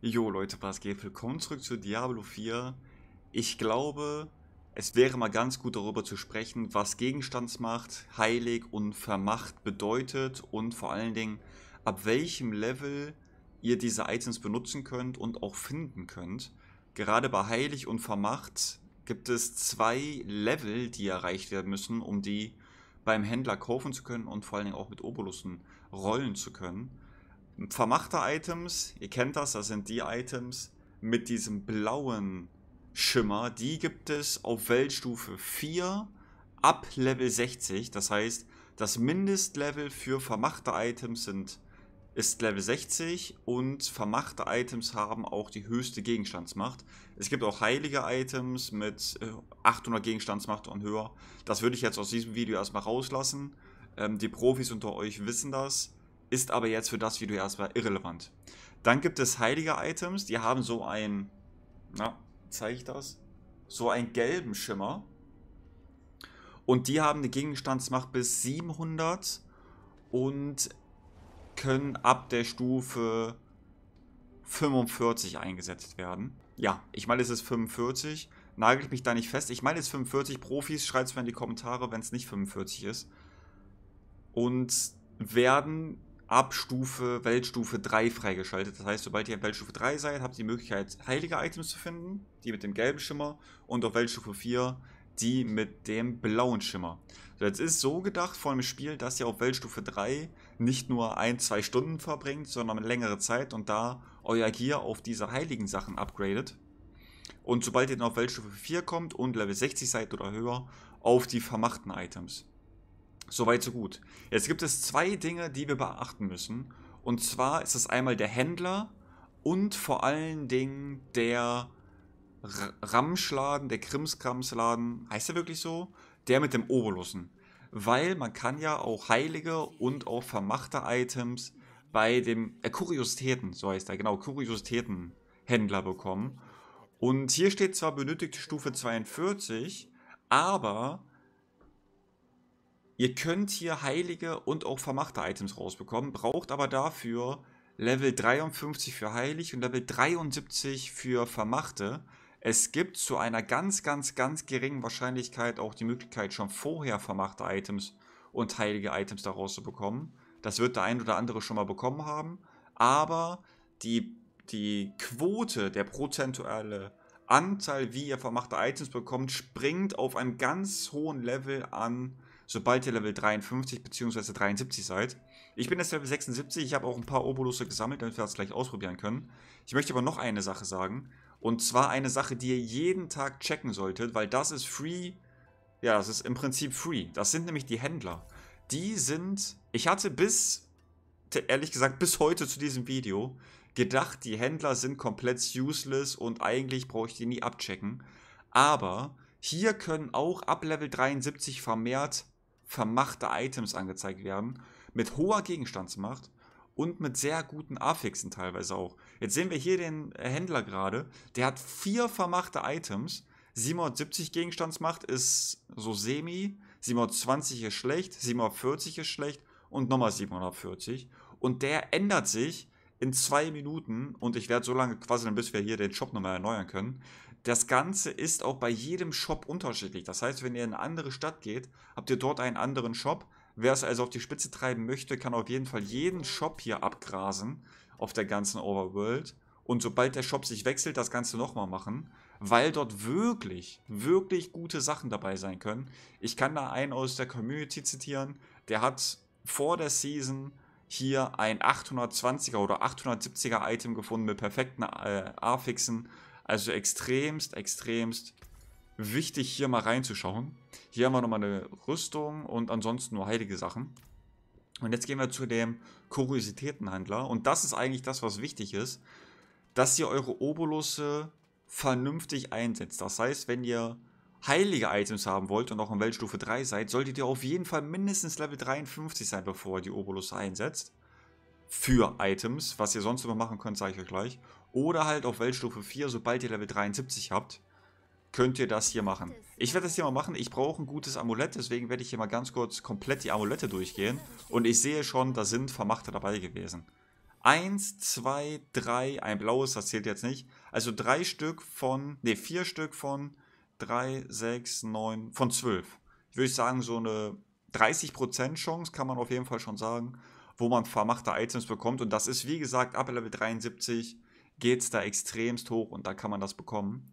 Jo Leute, was geht? Willkommen zurück zu Diablo 4. Ich glaube, es wäre mal ganz gut darüber zu sprechen, was Gegenstandsmacht, Heilig und Vermacht bedeutet und vor allen Dingen, ab welchem Level ihr diese Items benutzen könnt und auch finden könnt. Gerade bei Heilig und Vermacht gibt es zwei Level, die erreicht werden müssen, um die beim Händler kaufen zu können und vor allen Dingen auch mit Oberlusten rollen zu können. Vermachte Items, ihr kennt das, das sind die Items mit diesem blauen Schimmer. Die gibt es auf Weltstufe 4 ab Level 60. Das heißt, das Mindestlevel für vermachte Items sind, ist Level 60 und vermachte Items haben auch die höchste Gegenstandsmacht. Es gibt auch heilige Items mit 800 äh, Gegenstandsmacht und höher. Das würde ich jetzt aus diesem Video erstmal rauslassen. Ähm, die Profis unter euch wissen das ist aber jetzt für das Video erstmal irrelevant. Dann gibt es heilige Items, die haben so ein, na, zeige ich das? So einen gelben Schimmer. Und die haben eine Gegenstandsmacht bis 700 und können ab der Stufe 45 eingesetzt werden. Ja, ich meine, es ist 45. nagel ich mich da nicht fest. Ich meine, es ist 45. Profis, schreibt es mir in die Kommentare, wenn es nicht 45 ist. Und werden ab Stufe, Weltstufe 3 freigeschaltet. Das heißt, sobald ihr in Weltstufe 3 seid, habt ihr die Möglichkeit, heilige Items zu finden, die mit dem gelben Schimmer, und auf Weltstufe 4 die mit dem blauen Schimmer. So, jetzt ist so gedacht vor dem Spiel, dass ihr auf Weltstufe 3 nicht nur ein, zwei Stunden verbringt, sondern längere Zeit und da euer Gear auf diese heiligen Sachen upgradet. Und sobald ihr dann auf Weltstufe 4 kommt und Level 60 seid oder höher, auf die vermachten Items. Soweit so gut. Jetzt gibt es zwei Dinge, die wir beachten müssen. Und zwar ist es einmal der Händler und vor allen Dingen der Ramschladen, der Krimskramsladen. Heißt er wirklich so? Der mit dem Obolussen. Weil man kann ja auch heilige und auch vermachte Items bei dem äh, Kuriositäten, so heißt er, genau, Kuriositätenhändler bekommen. Und hier steht zwar benötigt Stufe 42, aber Ihr könnt hier heilige und auch vermachte Items rausbekommen, braucht aber dafür Level 53 für heilig und Level 73 für vermachte. Es gibt zu einer ganz, ganz, ganz geringen Wahrscheinlichkeit auch die Möglichkeit, schon vorher vermachte Items und heilige Items daraus zu bekommen. Das wird der ein oder andere schon mal bekommen haben. Aber die, die Quote, der prozentuale Anteil, wie ihr vermachte Items bekommt, springt auf einem ganz hohen Level an sobald ihr Level 53 bzw. 73 seid. Ich bin jetzt Level 76, ich habe auch ein paar Obolusse gesammelt, damit wir das gleich ausprobieren können. Ich möchte aber noch eine Sache sagen. Und zwar eine Sache, die ihr jeden Tag checken solltet, weil das ist free. Ja, das ist im Prinzip free. Das sind nämlich die Händler. Die sind. Ich hatte bis, ehrlich gesagt, bis heute zu diesem Video gedacht, die Händler sind komplett useless und eigentlich brauche ich die nie abchecken. Aber hier können auch ab Level 73 vermehrt vermachte Items angezeigt werden, mit hoher Gegenstandsmacht und mit sehr guten Affixen teilweise auch. Jetzt sehen wir hier den Händler gerade, der hat vier vermachte Items. 770 Gegenstandsmacht ist so semi, 720 ist schlecht, 740 ist schlecht und nochmal 740. Und der ändert sich in zwei Minuten und ich werde so lange quasseln, bis wir hier den Shop nochmal erneuern können. Das Ganze ist auch bei jedem Shop unterschiedlich. Das heißt, wenn ihr in eine andere Stadt geht, habt ihr dort einen anderen Shop. Wer es also auf die Spitze treiben möchte, kann auf jeden Fall jeden Shop hier abgrasen auf der ganzen Overworld. Und sobald der Shop sich wechselt, das Ganze nochmal machen, weil dort wirklich, wirklich gute Sachen dabei sein können. Ich kann da einen aus der Community zitieren, der hat vor der Season hier ein 820er oder 870er Item gefunden mit perfekten äh, A-Fixen also extremst, extremst wichtig, hier mal reinzuschauen. Hier haben wir nochmal eine Rüstung und ansonsten nur heilige Sachen. Und jetzt gehen wir zu dem Kuriositätenhandler. Und das ist eigentlich das, was wichtig ist, dass ihr eure Obolusse vernünftig einsetzt. Das heißt, wenn ihr heilige Items haben wollt und auch in Weltstufe 3 seid, solltet ihr auf jeden Fall mindestens Level 53 sein, bevor ihr die Obolusse einsetzt für Items. Was ihr sonst immer machen könnt, zeige ich euch gleich. Oder halt auf Weltstufe 4, sobald ihr Level 73 habt, könnt ihr das hier machen. Ich werde das hier mal machen. Ich brauche ein gutes Amulett, deswegen werde ich hier mal ganz kurz komplett die Amulette durchgehen. Und ich sehe schon, da sind Vermachte dabei gewesen. Eins, zwei, drei, ein blaues, das zählt jetzt nicht. Also drei Stück von, ne, vier Stück von drei, sechs, neun, von zwölf. Ich würde sagen, so eine 30% Chance kann man auf jeden Fall schon sagen wo man vermachte Items bekommt. Und das ist, wie gesagt, ab Level 73 geht es da extremst hoch und da kann man das bekommen.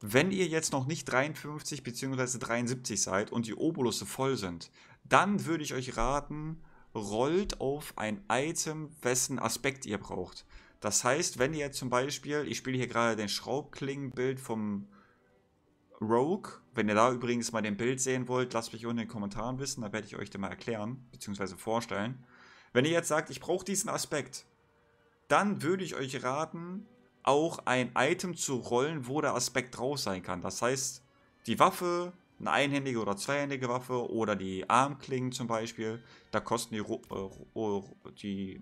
Wenn ihr jetzt noch nicht 53 bzw. 73 seid und die Obolusse voll sind, dann würde ich euch raten, rollt auf ein Item, wessen Aspekt ihr braucht. Das heißt, wenn ihr zum Beispiel, ich spiele hier gerade den Schraubklingenbild vom Rogue. Wenn ihr da übrigens mal den Bild sehen wollt, lasst mich unten in den Kommentaren wissen, da werde ich euch den mal erklären, beziehungsweise vorstellen. Wenn ihr jetzt sagt, ich brauche diesen Aspekt, dann würde ich euch raten, auch ein Item zu rollen, wo der Aspekt drauf sein kann. Das heißt, die Waffe, eine einhändige oder zweihändige Waffe oder die Armklingen zum Beispiel, da kosten die, äh, oh, die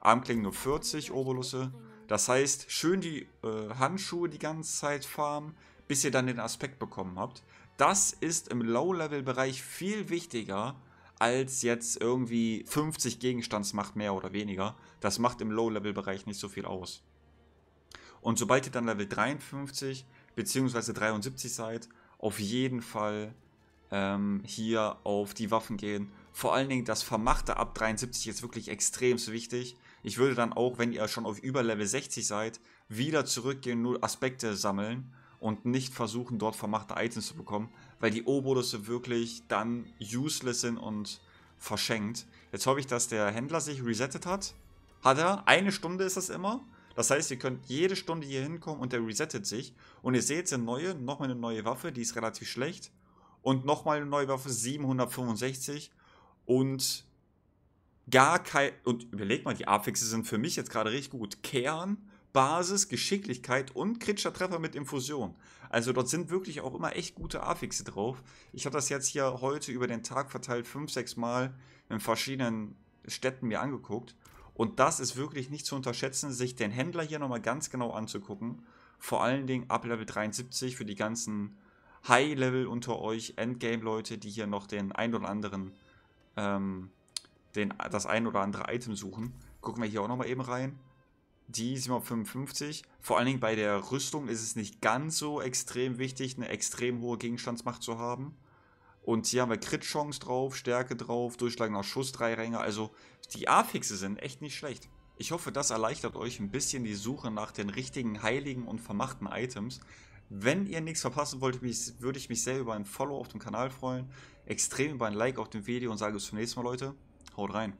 Armklingen nur 40 Obolusse. Das heißt, schön die äh, Handschuhe die ganze Zeit farmen, bis ihr dann den Aspekt bekommen habt. Das ist im Low-Level-Bereich viel wichtiger als jetzt irgendwie 50 Gegenstandsmacht mehr oder weniger. Das macht im Low-Level-Bereich nicht so viel aus. Und sobald ihr dann Level 53 bzw. 73 seid, auf jeden Fall ähm, hier auf die Waffen gehen. Vor allen Dingen das Vermachte ab 73 ist wirklich extrem wichtig. Ich würde dann auch, wenn ihr schon auf über Level 60 seid, wieder zurückgehen, nur Aspekte sammeln und nicht versuchen, dort vermachte Items zu bekommen, weil die O-Bonusse wirklich dann useless sind und verschenkt. Jetzt hoffe ich, dass der Händler sich resettet hat. Hat er. Eine Stunde ist das immer. Das heißt, ihr könnt jede Stunde hier hinkommen und der resettet sich. Und ihr seht, eine neue, nochmal eine neue Waffe, die ist relativ schlecht. Und nochmal eine neue Waffe, 765. Und gar kein... Und überlegt mal, die Affixe sind für mich jetzt gerade richtig gut. Kern, Basis, Geschicklichkeit und kritischer Treffer mit Infusion. Also dort sind wirklich auch immer echt gute Affixe drauf. Ich habe das jetzt hier heute über den Tag verteilt fünf, sechs Mal in verschiedenen Städten mir angeguckt. Und das ist wirklich nicht zu unterschätzen, sich den Händler hier nochmal ganz genau anzugucken. Vor allen Dingen ab Level 73 für die ganzen High-Level unter euch, Endgame-Leute, die hier noch den ein oder anderen, ähm, den, das ein oder andere Item suchen. Gucken wir hier auch nochmal eben rein die 755. Vor allen Dingen bei der Rüstung ist es nicht ganz so extrem wichtig, eine extrem hohe Gegenstandsmacht zu haben. Und hier haben wir Crit-Chance drauf, Stärke drauf, durchschlagender Schuss, drei Ränge. Also die A-Fixe sind echt nicht schlecht. Ich hoffe, das erleichtert euch ein bisschen die Suche nach den richtigen, heiligen und vermachten Items. Wenn ihr nichts verpassen wollt, würde ich mich sehr über ein Follow auf dem Kanal freuen, extrem über ein Like auf dem Video und sage bis zum nächsten Mal, Leute. Haut rein.